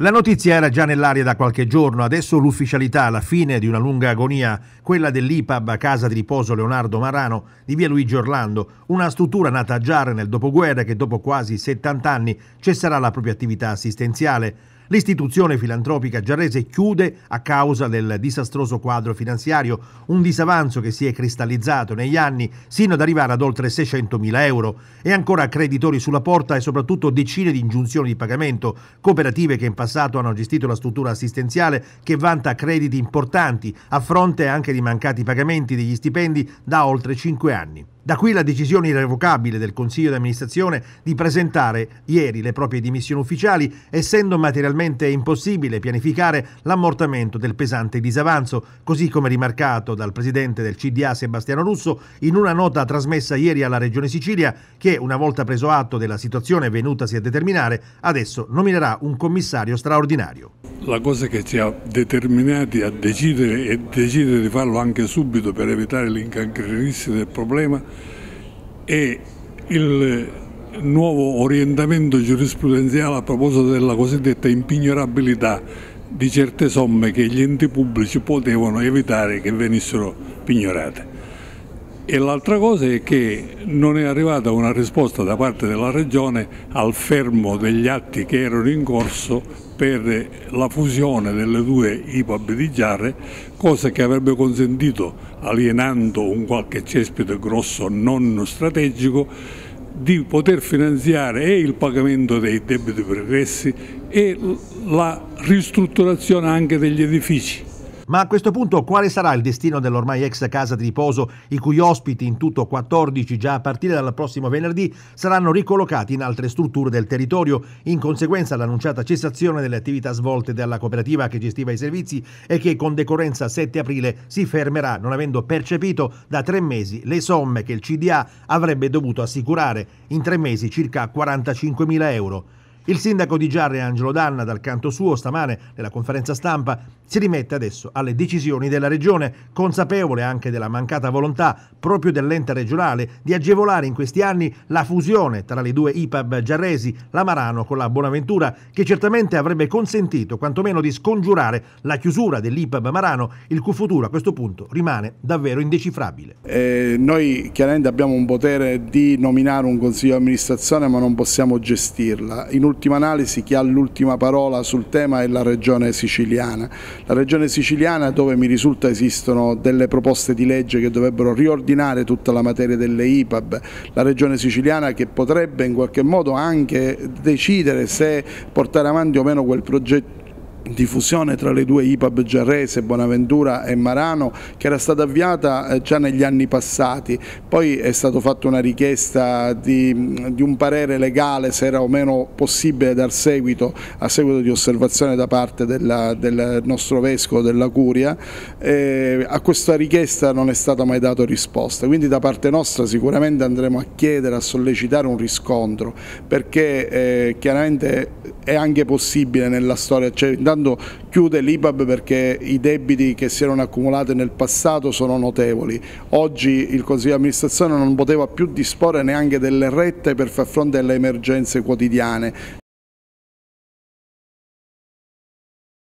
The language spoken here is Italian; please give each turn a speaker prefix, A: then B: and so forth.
A: La notizia era già nell'aria da qualche giorno, adesso l'ufficialità, la fine di una lunga agonia, quella dell'IPAB Casa di Riposo Leonardo Marano di via Luigi Orlando, una struttura nata a Giare nel dopoguerra che dopo quasi 70 anni cesserà la propria attività assistenziale. L'istituzione filantropica giarrese chiude, a causa del disastroso quadro finanziario, un disavanzo che si è cristallizzato negli anni sino ad arrivare ad oltre 600.000 euro e ancora creditori sulla porta e soprattutto decine di ingiunzioni di pagamento, cooperative che in passato hanno gestito la struttura assistenziale che vanta crediti importanti a fronte anche di mancati pagamenti degli stipendi da oltre 5 anni. Da qui la decisione irrevocabile del Consiglio di amministrazione di presentare ieri le proprie dimissioni ufficiali, essendo materialmente impossibile pianificare l'ammortamento del pesante disavanzo, così come rimarcato dal presidente del CDA Sebastiano Russo in una nota trasmessa ieri alla Regione Sicilia che, una volta preso atto della situazione venutasi a determinare, adesso nominerà un commissario straordinario.
B: La cosa che ci ha determinati a decidere e decidere di farlo anche subito per evitare l'incancrenirsi del problema e il nuovo orientamento giurisprudenziale a proposito della cosiddetta impignorabilità di certe somme che gli enti pubblici potevano evitare che venissero pignorate. E l'altra cosa è che non è arrivata una risposta da parte della Regione al fermo degli atti che erano in corso per la fusione delle due IPAB di Giarre, cosa che avrebbe consentito, alienando un qualche cespite grosso non strategico, di poter finanziare e il pagamento dei debiti pregressi e la ristrutturazione anche degli edifici ma a questo punto quale sarà il destino
A: dell'ormai ex casa di riposo, i cui ospiti in tutto 14 già a partire dal prossimo venerdì saranno ricollocati in altre strutture del territorio in conseguenza dell'annunciata cessazione delle attività svolte dalla cooperativa che gestiva i servizi e che con decorrenza 7 aprile si fermerà non avendo percepito da tre mesi le somme che il CDA avrebbe dovuto assicurare, in tre mesi circa 45.000 euro. Il sindaco di Giarre, Angelo Danna, dal canto suo, stamane nella conferenza stampa, si rimette adesso alle decisioni della Regione, consapevole anche della mancata volontà proprio dell'ente regionale di agevolare in questi anni la fusione tra le due IPAB giarresi, la Marano con la Bonaventura, che certamente avrebbe consentito quantomeno di scongiurare la chiusura dell'IPAB Marano, il cui futuro a questo punto rimane davvero indecifrabile.
C: Eh, noi chiaramente abbiamo un potere di nominare un consiglio di amministrazione, ma non possiamo gestirla. In ultima analisi chi ha l'ultima parola sul tema è la Regione Siciliana. La Regione Siciliana dove mi risulta esistono delle proposte di legge che dovrebbero riordinare tutta la materia delle IPAB, la Regione Siciliana che potrebbe in qualche modo anche decidere se portare avanti o meno quel progetto diffusione tra le due IPAB Giarrese, Bonaventura e Marano che era stata avviata eh, già negli anni passati, poi è stata fatta una richiesta di, di, un parere legale se era o meno possibile dar seguito a seguito di osservazione da parte della, del nostro Vescovo della Curia, eh, a questa richiesta non è stata mai data risposta, quindi da parte nostra sicuramente andremo a chiedere, a sollecitare un riscontro perché eh, chiaramente è anche possibile nella storia, cioè, intanto chiude l'IPAB perché i debiti che si erano accumulati nel passato sono notevoli, oggi il Consiglio di amministrazione non poteva più disporre neanche delle rette per far fronte alle emergenze quotidiane.